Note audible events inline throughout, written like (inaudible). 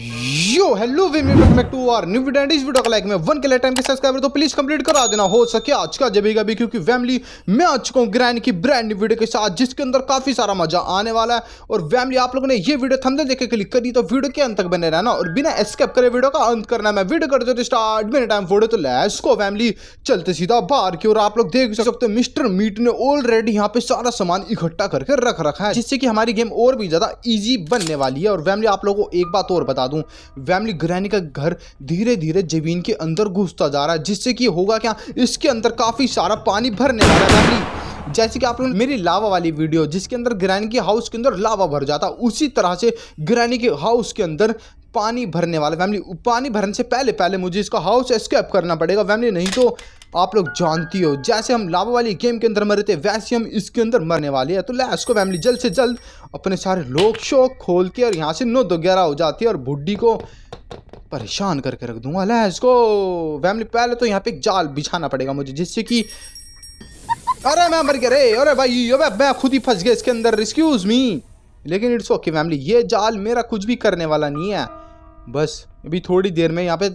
Yeah. Hello to our new video इस video का like में वन के टाइम के सब्सक्राइबर तो प्लीज कंप्लीट करा देना हो सके आज का जब भी क्योंकि फैमिली मैं आ चुका हूँ ग्रैंड की ब्रांड न्यू वीडियो के साथ जिसके अंदर काफी सारा मजा आने वाला है और फैमिली आप लोगों ने ये वीडियो थंबनेल देखे क्लिक करी तो वीडियो के अंत तक बने रहना और बिना एस्केप करे वीडियो का अंत करना मैं वीडियो कर देते स्टार्ट मेरे टाइम फोटो तो लैस को फैमिली चलते सीधा बाहर की और आप लोग देख सकते हो मिस्टर मीट ने ऑलरेडी यहाँ पे सारा सामान इकट्ठा करके रख रखा है जिससे कि हमारी गेम और भी ज्यादा ईजी बनने वाली है और फैमिली आप लोग को एक बात और बता दूँ फैमिली ग्रैनी का घर धीरे धीरे जमीन के अंदर घुसता जा रहा है जिससे कि होगा क्या इसके अंदर काफ़ी सारा पानी भरने वाला फैमिली जैसे कि आप लोग मेरी लावा वाली वीडियो जिसके अंदर ग्रैनी के हाउस के अंदर लावा भर जाता उसी तरह से ग्रैनी के हाउस के अंदर पानी भरने वाला फैमिली पानी भरने से पहले पहले मुझे इसका हाउस एस्केप करना पड़ेगा फैमिली नहीं तो आप लोग जानती हो जैसे हम लावा वाली गेम के अंदर मरे थे वैसे हम इसके अंदर मरने वाले हैं तो लैस को फैमिली जल्द से जल्द अपने सारे लोग शोक खोल के और यहाँ से नौ दो ग्यारह हो जाती है और बुढ़ी को परेशान करके रख दूंगा लेट्स गो फैमिली पहले तो यहाँ पे एक जाल बिछाना पड़ेगा मुझे जिससे कि अरे मैं मर गया रे अरे भाई अबे मैं खुद ही फंस गया इसके अंदर एक्सक्यूज मी लेकिन इट्स ओके फैमिली ये जाल मेरा कुछ भी करने वाला नहीं है बस अभी थोड़ी देर में यहाँ पे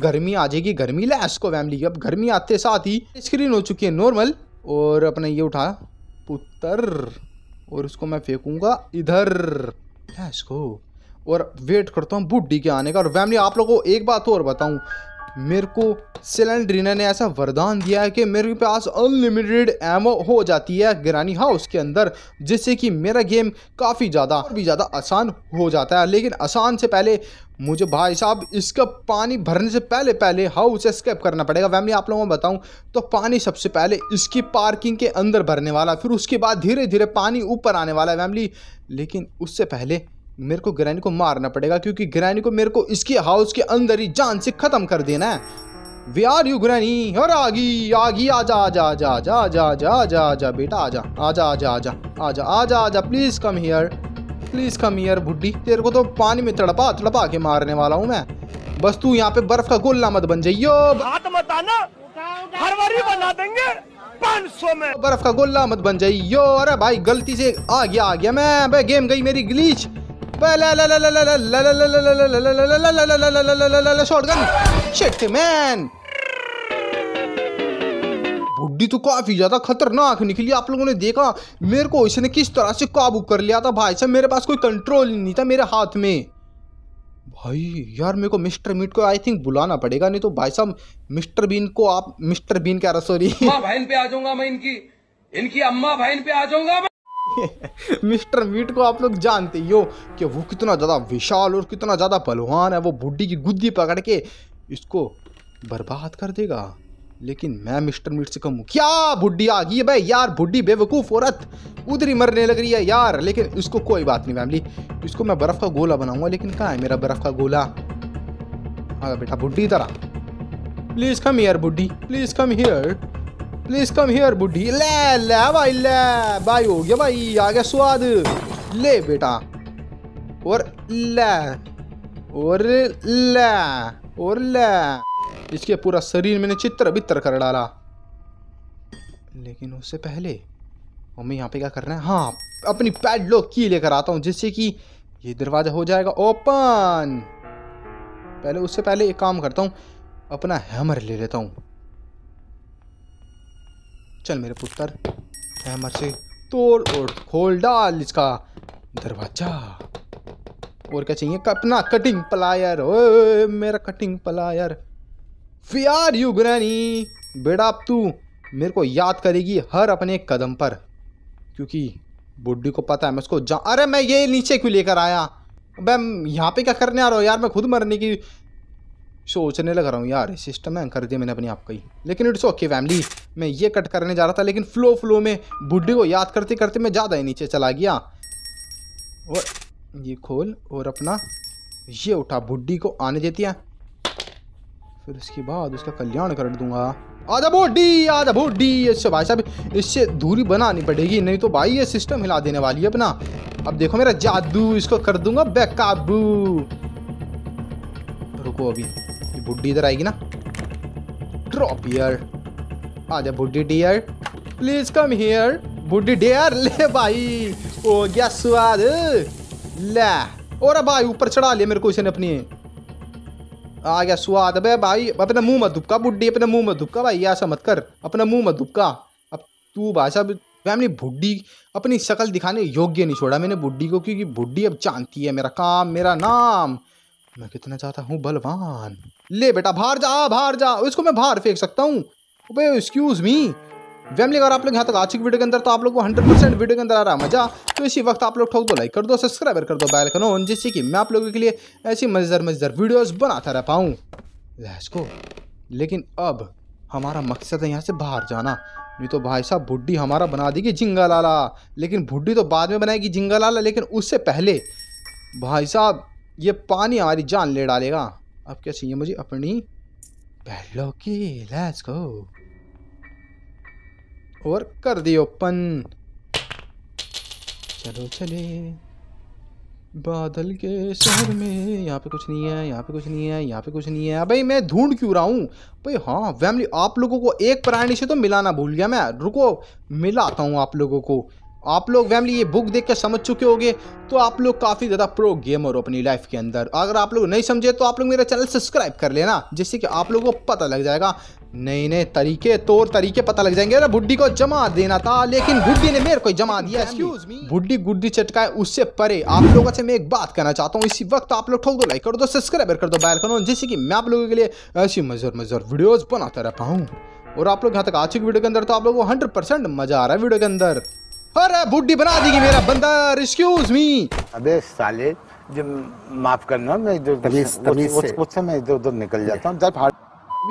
गर्मी आ जाएगी गर्मी लैस को फैमिली अब गर्मी आते साथ ही स्क्रीन हो चुकी है नॉर्मल और अपने ये उठा पुत्र और उसको मैं फेंकूंगा इधर लैस को और वेट करता हूँ बुड्ढी के आने का और फैमिली आप लोगों को एक बात और बताऊँ मेरे को सिलेंड्रीना ने ऐसा वरदान दिया है कि मेरे पास अनलिमिटेड एमओ हो जाती है ग्रानी हाउस के अंदर जिससे कि मेरा गेम काफ़ी ज़्यादा और भी ज़्यादा आसान हो जाता है लेकिन आसान से पहले मुझे भाई साहब इसका पानी भरने से पहले पहले हाउस एस्केप करना पड़ेगा फैमिली आप लोगों को बताऊं तो पानी सबसे पहले इसकी पार्किंग के अंदर भरने वाला फिर उसके बाद धीरे धीरे पानी ऊपर आने वाला है फैमिली लेकिन उससे पहले मेरे को ग्रैनी को मारना पड़ेगा क्योंकि ग्रैनी को मेरे को इसकी हाउस के अंदर ही जान से खत्म कर देना है वे आर यू ग्रैनी और आगी आगी आ जा आ जा आ जा आ जा बेटा जा आ जा आ जा आ जा please come here please come here बुड्ढी तेरे को तो पानी में तड़पा तड़पा के मारने वाला हूँ मैं बस तू यहाँ पे बर्फ का गोला मत बन जाइयो हाथ मत आना हर बना देंगे में बर्फ का गोला मत बन जाइयो अरे भाई गलती से आ गया आ गया मैं गेम गई मेरी ग्लीच शॉटगन बुड्ढी तो काफ़ी ज़्यादा खतरनाक निकली आप लोगों ने देखा मेरे को इसने किस तरह से काबू कर लिया था भाई साहब मेरे पास कोई कंट्रोल नहीं था मेरे हाथ में भाई यार मेरे को मिस्टर मीट को आई थिंक बुलाना पड़ेगा नहीं तो भाई साहब मिस्टर बीन को आप मिस्टर बीन कह रहा सॉरी भाई पे आ जाऊंगा मैं इनकी इनकी अम्मा भाई पे आ जाऊंगा (laughs) मिस्टर मीट को आप लोग जानते ही हो कि वो कितना ज़्यादा विशाल और कितना ज़्यादा पलवान है वो बुढ़ी की गुद्दी पकड़ के इसको बर्बाद कर देगा लेकिन मैं मिस्टर मीट से कहूँ क्या बुढ़ी आ गई है भाई यार बुढ़ी बेवकूफ़ औरत उधर ही मरने लग रही है यार लेकिन इसको कोई बात नहीं फैमिली इसको मैं बर्फ़ का गोला बनाऊंगा लेकिन कहाँ है मेरा बर्फ़ का गोला हाँ बेटा बुढ़ी तरह प्लीज़ कम हेयर बुढ़ी please come here please come here बुढ़ी ले ले भाई ले भाई हो गया भाई आ गया स्वाद ले बेटा और ले और ले और ले इसके पूरा शरीर मैंने चित्र बितर कर डाला लेकिन उससे पहले हमें यहाँ पे क्या करना है हाँ अपनी पैड लॉक की लेकर आता हूँ जिससे कि ये दरवाज़ा हो जाएगा ओपन पहले उससे पहले एक काम करता हूँ अपना हैमर ले लेता हूँ चल मेरे पुत्र हैमर से तोड़ और खोल डाल इसका दरवाजा और क्या चाहिए अपना कटिंग प्लायर ओ मेरा cutting plier we are you granny बेटा अब तू मेरे को याद करेगी हर अपने कदम पर क्योंकि बुढ़ी को पता है मैं उसको जा अरे मैं ये नीचे क्यों लेकर आया अब यहाँ पे क्या करने आ रहा हूँ यार मैं खुद मरने की सोचने लग रहा हूँ यार सिस्टम है कर दिया मैंने अपने आप का ही लेकिन इट्स ओके फैमिली मैं ये कट करने जा रहा था लेकिन फ्लो फ्लो में बुढ़ी को याद करते करते मैं ज़्यादा ही नीचे चला गया और ये खोल और अपना ये उठा बुढ़ी को आने देती है फिर उसके बाद उसका कल्याण कर दूंगा आधा बोडी आधा बोडी अच्छा भाई साहब इससे दूरी बनानी पड़ेगी नहीं तो भाई ये सिस्टम हिला देने वाली है अपना अब देखो मेरा जादू इसको कर दूंगा बेकाबू रुको अभी बुढ़ी इधर आएगी ना ड्रॉप हियर आ जा बुढ़ी डियर प्लीज कम हियर बुढ़ी डियर ले भाई ओ गया स्वाद ले और भाई ऊपर चढ़ा लिया मेरे को इसने अपनी आ गया स्वाद अबे भाई अपना मुंह मत दुबका बुढ़ी अपना मुंह मत दुबका भाई ऐसा मत कर अपना मुंह मत दुबका अब तू भाई साहब फैमिली बुढ़ी अपनी शक्ल दिखाने योग्य नहीं छोड़ा मैंने बुढ़ी को क्योंकि बुढ़ी अब जानती है मेरा काम मेरा नाम मैं कितना चाहता हूँ बलवान ले बेटा बाहर जा बाहर जा इसको मैं बाहर फेंक सकता हूँ एक्सक्यूज मी फैमिली अगर आप लोग यहाँ तक आज की वीडियो के अंदर तो आप लोग को 100 परसेंट वीडियो के अंदर आ रहा है मजा तो इसी वक्त आप लोग ठोक दो लाइक कर दो सब्सक्राइबर कर दो बैल करो जिससे कि मैं आप लोगों के लिए ऐसी मजेदार मजेदार वीडियोस बनाता रह पाऊँ लेट्स लेकिन अब हमारा मकसद है यहाँ से बाहर जाना नहीं तो भाई साहब बुढ़ी हमारा बना देगी झिंगा लाला लेकिन बुढ़ी तो बाद में बनाएगी झिंगा लाला लेकिन उससे पहले भाई साहब ये पानी हमारी जान ले डालेगा अब क्या चाहिए मुझे अपनी पहलो की लेट्स गो और कर दी ओपन चलो चले बादल के शहर में यहाँ पे कुछ नहीं है यहाँ पे कुछ नहीं है यहाँ पे कुछ नहीं है भाई मैं ढूंढ क्यों रहा हूँ भाई हाँ फैमिली आप लोगों को एक प्राणी से तो मिलाना भूल गया मैं रुको मिलाता हूँ आप लोगों को आप लोग फैमिली ये बुक देख कर समझ चुके होंगे तो आप लोग काफ़ी ज़्यादा प्रो गेमर हो अपनी लाइफ के अंदर अगर आप लोग नहीं समझे तो आप लोग मेरा चैनल सब्सक्राइब कर लेना जिससे कि आप लोगों को पता लग जाएगा नए नए तरीके तौर तरीके पता लग जाएंगे अरे बुड्ढी को जमा देना था लेकिन बुड्ढी ने मेरे को जमा दिया बुड्ढी गुड्डी चटकाए उससे परे आप लोगों से मैं एक बात करना चाहता हूँ इसी वक्त आप लोग ठोक दो लाइक कर दो सब्सक्राइब कर दो बैर करो जिससे कि मैं आप लोगों के लिए ऐसी मजर मजर वीडियोज बनाता रह पाऊँ और आप लोग यहाँ तक आ चुके वीडियो के अंदर तो आप लोगों को हंड्रेड परसेंट मजा आ रहा है वीडियो के अंदर अरे बुड्ढी बना देगी मेरा बंदा एक्सक्यूज मी अबे साले जब माफ करना मैं इधर उससे मैं इधर उधर निकल जाता हूँ जब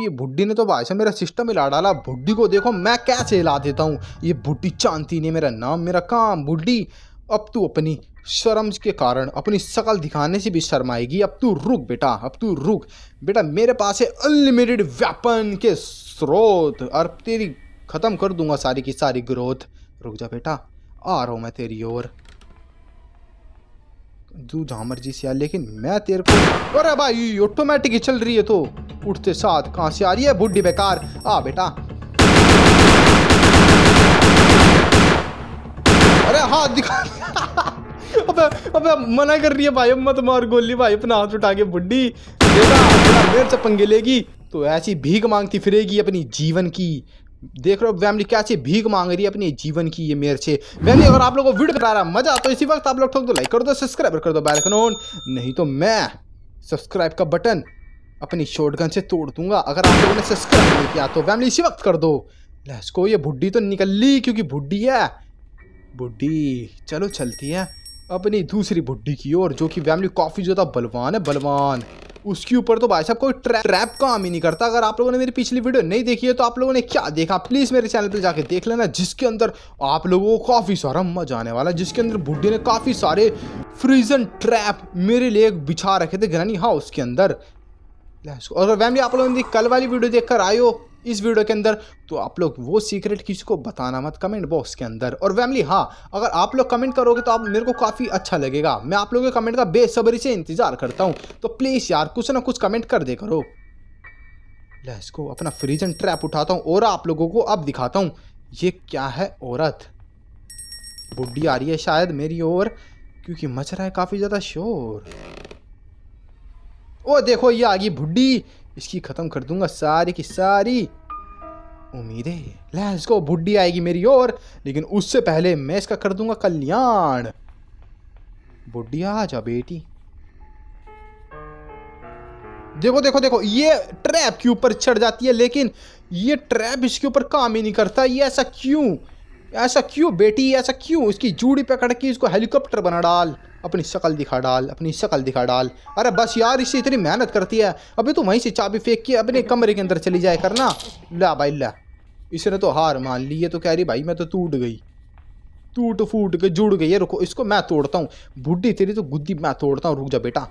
ये बुड्ढी ने तो भाई साहब मेरा सिस्टम हिला डाला बुड्ढी को देखो मैं कैसे हिला देता हूँ ये बुड्ढी चांदी ने मेरा नाम मेरा काम बुड्ढी अब तू अपनी शर्म के कारण अपनी शकल दिखाने से भी शर्माएगी अब तू रुक बेटा अब तू रुक बेटा मेरे पास है अनलिमिटेड वेपन के स्रोत और तेरी ख़त्म कर दूंगा सारी की सारी ग्रोथ रुक जा बेटा आ रहा हूँ मैं तेरी ओर तू जहाँ मर्जी से आ लेकिन मैं तेरे को अरे भाई ऑटोमेटिक ही चल रही है तो उठते साथ कहाँ से आ रही है बुढ़ी बेकार आ बेटा अरे हाथ दिखा अबे अबे मना कर रही है भाई मत मार गोली भाई अपना हाथ उठा के बुढ़ी बेटा मेरे से पंगे लेगी तो ऐसी भीख मांगती फिरेगी अपनी जीवन की देख रहे हो फैमिली क्या चाहिए भीख मांग रही है अपने जीवन की ये मेरे से फैमिली अगर आप लोगों को वीडियो बता रहा मजा तो इसी वक्त आप लोग ठोक दो लाइक कर दो सब्सक्राइब कर दो बैलकन ऑन नहीं तो मैं सब्सक्राइब का बटन अपनी शॉटगन से तोड़ दूंगा अगर आप लोगों ने सब्सक्राइब नहीं किया तो फैमिली इसी वक्त कर दो लहसको ये बुढ़ी तो निकल ली क्योंकि बुढ़ी है बुढ़ी चलो चलती है अपनी दूसरी बुढ़ी की ओर जो कि फैमिली काफ़ी ज़्यादा बलवान है बलवान उसके ऊपर तो भाई साहब कोई ट्रैप ट्रैप काम ही नहीं करता अगर आप लोगों ने मेरी पिछली वीडियो नहीं देखी है तो आप लोगों ने क्या देखा प्लीज़ मेरे चैनल पर जाके देख लेना जिसके अंदर आप लोगों को काफ़ी सारा मजा आने वाला है जिसके अंदर बुढ़े ने काफ़ी सारे फ्रीजन ट्रैप मेरे लिए बिछा रखे थे ग्रैनी हाउस के अंदर और भी आप लोगों ने कल वाली वीडियो देखकर आयो इस वीडियो के अंदर तो आप लोग वो सीक्रेट किसी को बताना मत कमेंट बॉक्स के अंदर और फैमिली हाँ अगर आप लोग कमेंट करोगे तो आप मेरे को काफ़ी अच्छा लगेगा मैं आप लोगों के कमेंट का बेसब्री से इंतज़ार करता हूँ तो प्लीज़ यार कुछ ना कुछ कमेंट कर दे करो लैस को अपना फ्रीजन ट्रैप उठाता हूँ और आप लोगों को अब दिखाता हूँ ये क्या है औरत बुढ़ी आ रही है शायद मेरी और क्योंकि मच रहा है काफ़ी ज़्यादा शोर ओ देखो ये आ गई बुढ़ी इसकी ख़त्म कर दूंगा सारी की सारी उम्मीदें है को बुढ़ी आएगी मेरी और लेकिन उससे पहले मैं इसका कर दूंगा कल्याण बुढ़ी आ जा बेटी देखो देखो देखो ये ट्रैप के ऊपर चढ़ जाती है लेकिन ये ट्रैप इसके ऊपर काम ही नहीं करता ये ऐसा क्यों ऐसा क्यों बेटी ऐसा क्यों इसकी जूड़ी पकड़ के इसको हेलीकॉप्टर बना डाल अपनी शक्ल दिखा डाल अपनी शक्ल दिखा डाल अरे बस यार इससे इतनी मेहनत करती है अभी तो वहीं से चाबी फेंक के अपने कमरे के अंदर चली जाए करना ला भाई ला इसने तो हार मान ली है तो कह रही भाई मैं तो टूट गई टूट फूट के जुड़ गई है रुको इसको मैं तोड़ता हूँ बुढ़ी तेरी तो गुद्दी मैं तोड़ता हूँ रुक जा बेटा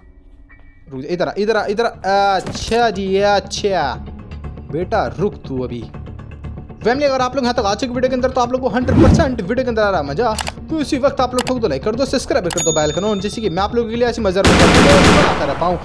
रुक जा इधर इधर इधर अच्छा जी अच्छा बेटा रुक तू अभी फैमिली अगर आप लोग यहाँ तक आ चुके वीडियो के अंदर तो आप लोग को हंड्रेड परसेंट वीडियो के अंदर आ रहा मजा तो उसी वक्त आप लोग ठोक लाइक तो कर दो सब्सक्राइब कर दो बैल करो जैसे कि मैं आप लोगों के लिए ऐसी मजा बनाता रह पाऊँ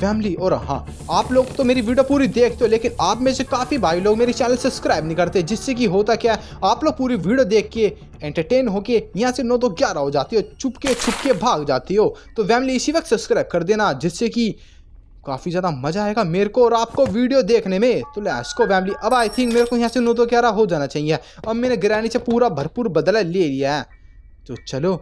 फैमिली और हाँ आप लोग तो मेरी वीडियो पूरी देखते हो लेकिन आप में से काफ़ी भाई लोग मेरे चैनल सब्सक्राइब नहीं करते जिससे कि होता क्या है आप लोग पूरी वीडियो देख के एंटरटेन होके यहाँ से नौ दो ग्यारह हो जाती हो चुपके छुपके भाग जाती हो तो फैमिली इसी वक्त सब्सक्राइब कर देना जिससे कि काफ़ी ज़्यादा मज़ा आएगा मेरे को और आपको वीडियो देखने में तो लैस को फैमिली अब आई थिंक मेरे को यहाँ से नो तो ग्यारह हो जाना चाहिए अब मैंने ग्रैनी से पूरा भरपूर बदला ले लिया है तो चलो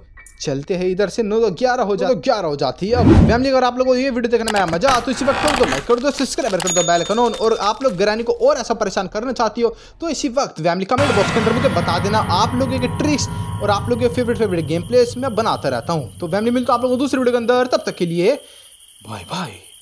चलते हैं इधर से नौ तो ग्यारह हो जाए तो ग्यारह हो जाती है अब फैमिली अगर आप लोगों को ये वीडियो देखने में मजा तो इसी वक्त तो लाइक कर दो सब्सक्राइब कर दो बेल कनोन और आप लोग ग्रैनी को और ऐसा परेशान करना चाहती हो तो इसी वक्त फैमिली कमेंट बॉक्स के अंदर मुझे बता देना आप लोगों के ट्रिक्स और आप लोग के फेवरेट फेवरेट गेम प्लेस मैं बनाता रहता हूँ तो फैमिली मिलकर आप लोगों को दूसरे वीडियो के अंदर तब तक के लिए बाय बाय